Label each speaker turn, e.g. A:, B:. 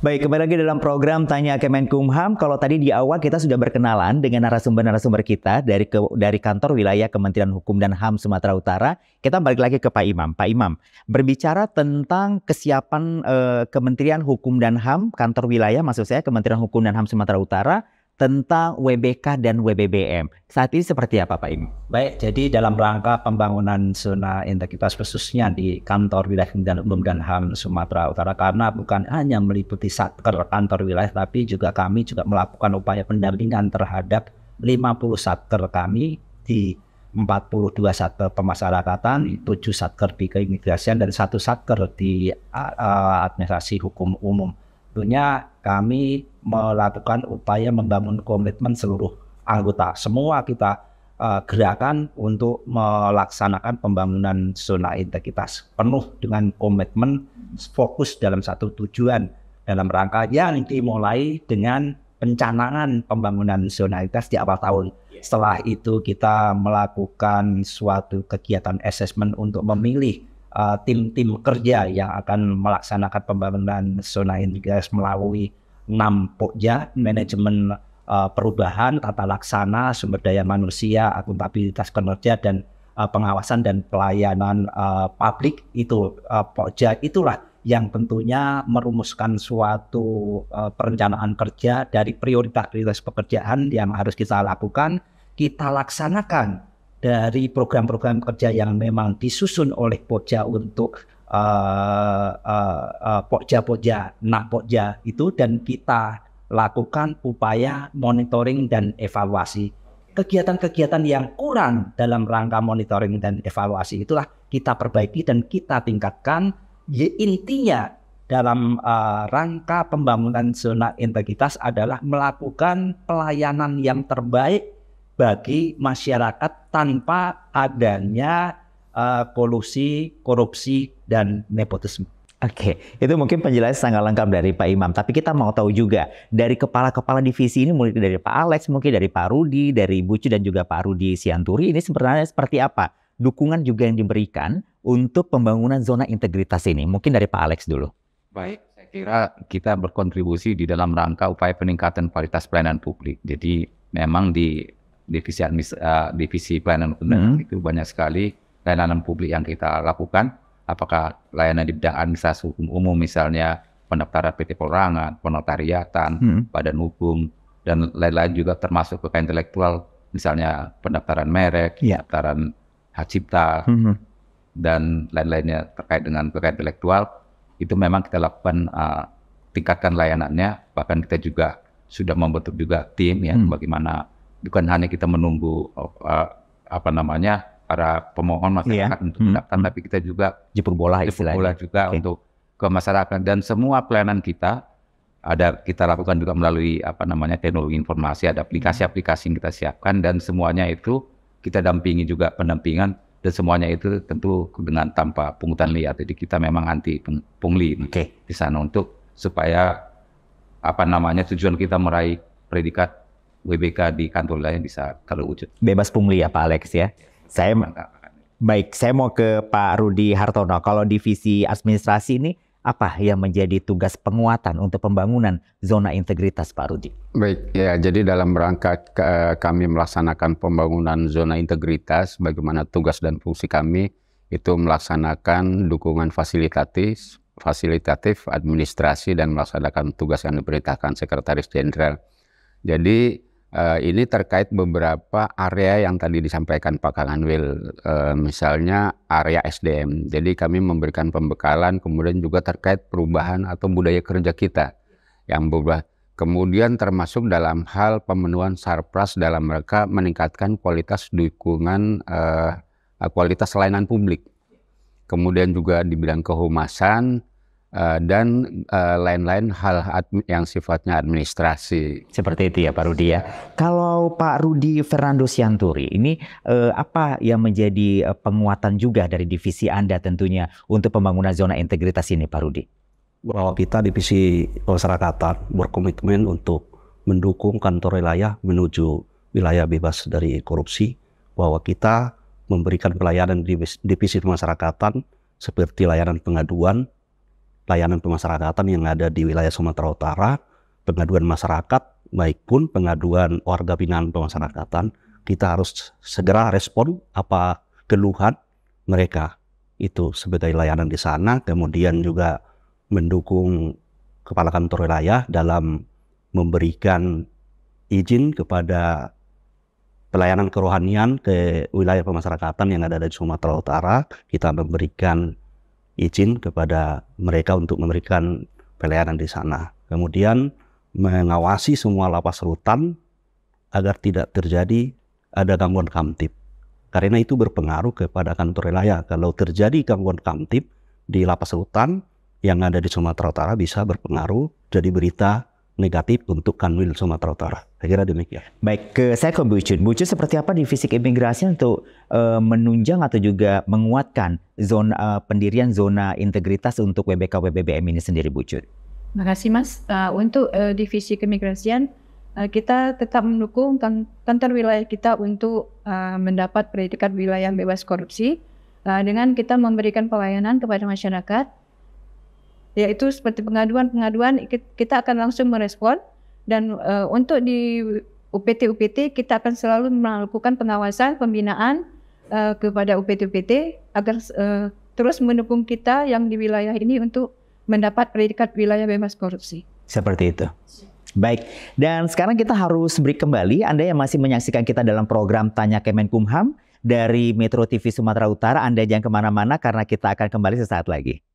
A: Baik, kembali lagi dalam program Tanya Kemenkumham. Kalau tadi di awal kita sudah berkenalan dengan narasumber-narasumber kita dari ke, dari kantor wilayah Kementerian Hukum dan HAM Sumatera Utara. Kita balik lagi ke Pak Imam. Pak Imam, berbicara tentang kesiapan eh, Kementerian Hukum dan HAM, kantor wilayah maksud saya Kementerian Hukum dan HAM Sumatera Utara tentang WBK dan WBBM. Saat ini seperti apa Pak Im?
B: Baik, jadi dalam rangka pembangunan zona integritas khususnya di kantor wilayah Kementerian Hukum dan HAM Sumatera Utara karena bukan hanya meliputi satker kantor wilayah tapi juga kami juga melakukan upaya pendampingan terhadap 50 satker kami di 42 satker pemasyarakatan, 7 satker di keimigrasian dan satu satker di administrasi hukum umum tentunya kami melakukan upaya membangun komitmen seluruh anggota. Semua kita uh, gerakan untuk melaksanakan pembangunan zona integritas penuh dengan komitmen fokus dalam satu tujuan dalam rangka yang dimulai dengan pencanangan pembangunan integritas di awal tahun. Iya. Setelah itu kita melakukan suatu kegiatan assessment untuk memilih tim-tim eh, uh, kerja yang akan melaksanakan pembangunan zona migas melalui enam pokja manajemen uh, perubahan tata laksana sumber daya manusia akuntabilitas kinerja dan uh, pengawasan dan pelayanan uh, publik itu uh, pokja itulah yang tentunya merumuskan suatu uh, perencanaan kerja dari prioritas-prioritas pekerjaan yang harus kita lakukan kita laksanakan dari program-program kerja yang memang disusun oleh Pokja untuk uh, uh, uh, nah Pokja itu dan kita lakukan upaya monitoring dan evaluasi. Kegiatan-kegiatan yang kurang dalam rangka monitoring dan evaluasi itulah kita perbaiki dan kita tingkatkan. Ya, intinya dalam uh, rangka pembangunan zona integritas adalah melakukan pelayanan yang terbaik bagi masyarakat tanpa adanya uh, eh, kolusi, korupsi, dan
A: nepotisme. Oke, itu mungkin penjelasan sangat lengkap dari Pak Imam. Tapi kita mau tahu juga dari kepala-kepala divisi ini, mulai dari Pak Alex, mungkin dari Pak Rudi, dari Bucu dan juga Pak Rudi Sianturi ini sebenarnya seperti apa? Dukungan juga yang diberikan untuk pembangunan zona integritas
C: ini. Mungkin dari Pak Alex dulu. Baik, saya kira kita berkontribusi di dalam rangka upaya peningkatan kualitas pelayanan publik. Jadi memang di divisi administ, uh, divisi pelayanan hmm. itu banyak sekali layanan publik yang kita lakukan. Apakah layanan di bidang administrasi hukum umum misalnya pendaftaran PT Polrangan, penotariatan, hmm. badan hukum dan lain-lain juga termasuk kekayaan intelektual misalnya pendaftaran merek, yeah. pendaftaran hak cipta hmm. dan lain-lainnya terkait dengan kekayaan intelektual itu memang kita lakukan uh, tingkatkan layanannya bahkan kita juga sudah membentuk juga tim ya hmm. bagaimana bukan hanya kita menunggu uh, apa namanya para pemohon masyarakat yeah. untuk mendaftar, hmm. hmm. tapi kita juga jemput bola jemput bola juga okay. untuk ke masyarakat dan semua pelayanan kita ada kita lakukan juga melalui apa namanya teknologi informasi, ada aplikasi-aplikasi yang kita siapkan dan semuanya itu kita dampingi juga pendampingan dan semuanya itu tentu dengan tanpa pungutan liar. Jadi kita memang anti pungli okay. di sana untuk supaya apa namanya tujuan kita meraih predikat WBK di kantor lain bisa terwujud. Bebas pungli ya Pak Alex
A: ya. Saya baik, saya mau ke Pak Rudi Hartono. Kalau divisi administrasi ini apa yang menjadi tugas penguatan untuk pembangunan zona integritas Pak
D: Rudi?
E: Baik, ya jadi dalam rangka eh, kami melaksanakan pembangunan zona integritas, bagaimana tugas dan fungsi kami itu melaksanakan dukungan fasilitatif, fasilitatif administrasi dan melaksanakan tugas yang diperintahkan Sekretaris Jenderal. Jadi uh, ini terkait beberapa area yang tadi disampaikan Pak Kanganwil, uh, eh, misalnya area SDM. Jadi kami memberikan pembekalan, kemudian juga terkait perubahan atau budaya kerja kita yang berubah. Kemudian termasuk dalam hal pemenuhan sarpras dalam mereka meningkatkan kualitas dukungan uh, kualitas layanan publik. Kemudian juga di bidang kehumasan, Eh, dan lain eh, lain-lain hal yang sifatnya administrasi. Seperti itu ya Pak Rudi ya.
A: Kalau Pak Rudi Fernando Sianturi ini uh, apa yang menjadi penguatan juga dari divisi Anda tentunya untuk pembangunan zona
D: integritas ini Pak Rudi? Bahwa kita divisi masyarakatan berkomitmen untuk mendukung kantor wilayah menuju wilayah bebas dari korupsi bahwa kita memberikan pelayanan divisi, divisi masyarakatan seperti layanan pengaduan, layanan pemasyarakatan yang ada di wilayah Sumatera Utara, pengaduan masyarakat, baik pun pengaduan warga binaan pemasyarakatan, kita harus segera respon apa keluhan mereka. Itu sebagai layanan di sana, kemudian juga mendukung kepala kantor wilayah dalam memberikan izin kepada pelayanan kerohanian ke wilayah pemasyarakatan yang ada di Sumatera Utara. Kita memberikan izin kepada mereka untuk memberikan pelayanan di sana. Kemudian mengawasi semua lapas rutan agar tidak terjadi ada gangguan kamtip. Karena itu berpengaruh kepada kantor wilayah. Kalau terjadi gangguan kamtip di lapas rutan yang ada di Sumatera Utara bisa berpengaruh jadi berita negatif untuk Kanwil Sumatera Utara. Saya kira demikian. Baik, ke saya ke Bu seperti apa di fisik imigrasi
A: untuk uh, menunjang atau juga menguatkan zona uh, pendirian zona integritas untuk WBK WBBM ini sendiri Bu Cun?
C: Terima kasih Mas. Uh, untuk uh, divisi keimigrasian uh, kita tetap mendukung kan, kantor wilayah kita untuk uh, mendapat predikat wilayah bebas korupsi uh, dengan kita memberikan pelayanan kepada masyarakat yaitu seperti pengaduan-pengaduan kita akan langsung merespon dan uh, untuk di UPT-UPT kita akan selalu melakukan pengawasan pembinaan uh, kepada UPT-UPT agar uh, terus mendukung kita yang di wilayah ini untuk mendapat predikat wilayah bebas korupsi.
A: Seperti itu. Baik, dan sekarang kita harus break kembali. Anda yang masih menyaksikan kita dalam program Tanya Kemenkumham dari Metro TV Sumatera Utara, Anda jangan kemana-mana karena kita akan kembali sesaat lagi.